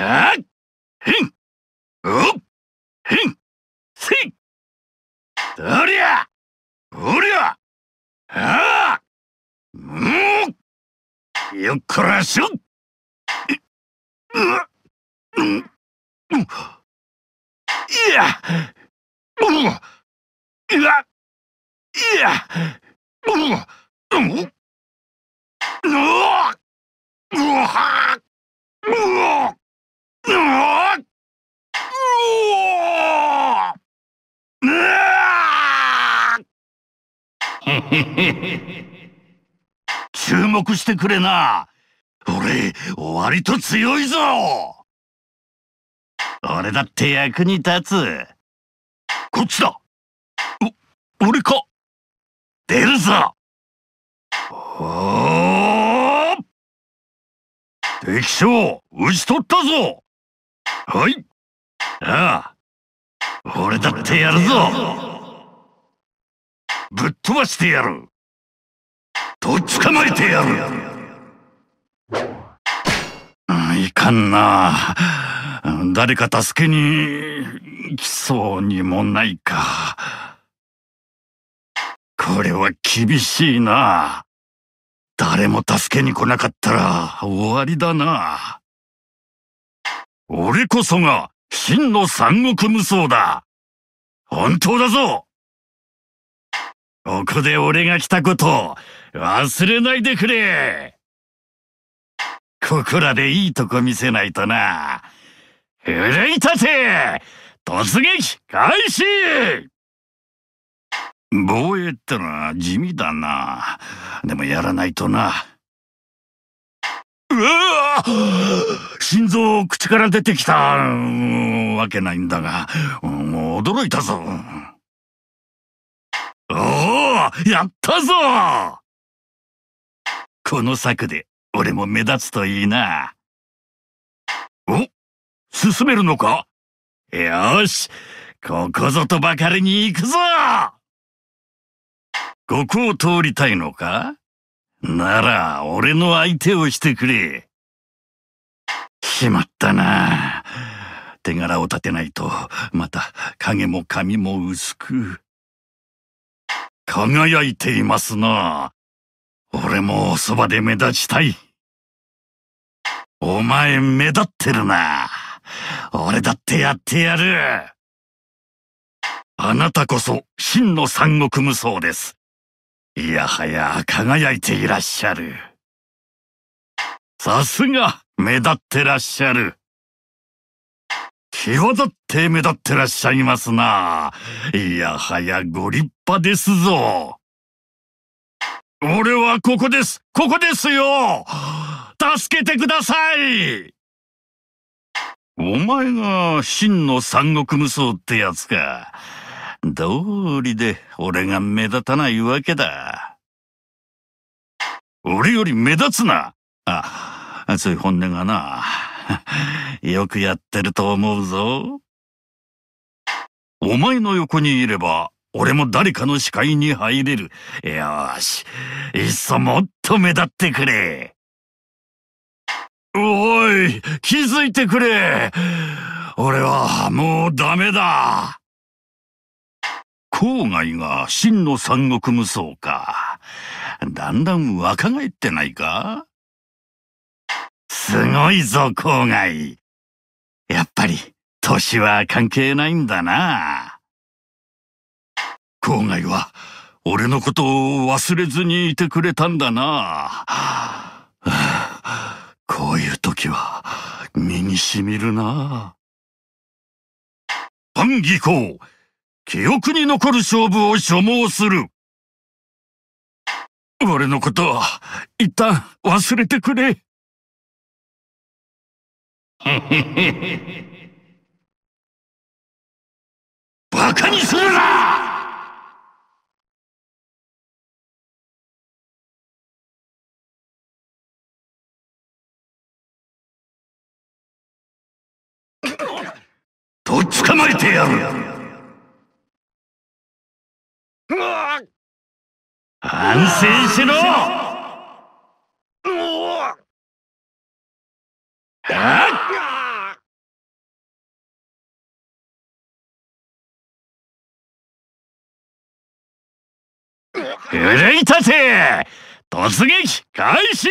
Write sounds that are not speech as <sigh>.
っんおっんせりゃりゃはあうんよっこらしょっいやいやいやうんうんうわうわうわ注目してくれな。俺、割と強いぞ俺だって役に立つ。こっちだお、俺か出るぞお敵将、打ち取ったぞはいああ、俺だってやるぞぶっ飛ばしてやるとっ捕まえてやる、いかんな誰か助けに来そうにもないかこれは厳しいな誰も助けに来なかったら終わりだな俺こそが真の三国無双だ本当だぞここで俺が来たこと忘れないでくれここらでいいとこ見せないとな。奮い立て突撃開始防衛ってのは地味だな。でもやらないとな。うわ心臓口から出てきた、わけないんだが、驚いたぞ。おおやったぞこの策で俺も目立つといいな。お進めるのかよしここぞとばかりに行くぞここを通りたいのかなら、俺の相手をしてくれ。しまったな。手柄を立てないと、また影も髪も薄く。輝いていますな。俺もそばで目立ちたい。お前目立ってるな。俺だってやってやる。あなたこそ真の三国無双です。いやはや輝いていらっしゃる。さすが目立ってらっしゃる。際立って目立ってらっしゃいますな。いやはやご立派ですぞ。俺はここです。ここですよ。助けてください。お前が真の三国無双ってやつか。どうりで俺が目立たないわけだ。俺より目立つな。あ、うい本音がな。<laughs> よくやってると思うぞ。お前の横にいれば、俺も誰かの視界に入れる。よし、いっそもっと目立ってくれ。おい、気づいてくれ。俺はもうダメだ。郊外が真の三国無双か。だんだん若返ってないかすごいぞ、郊外。やっぱり、歳は関係ないんだな。郊外は、俺のことを忘れずにいてくれたんだな。こういう時は、身に染みるな。反技巧、記憶に残る勝負を所望する。俺のことは、一旦忘れてくれ。<laughs> バカにするな <laughs> とっ捕まえてやる反省 <laughs> しろ <laughs> 奮い立て突撃開始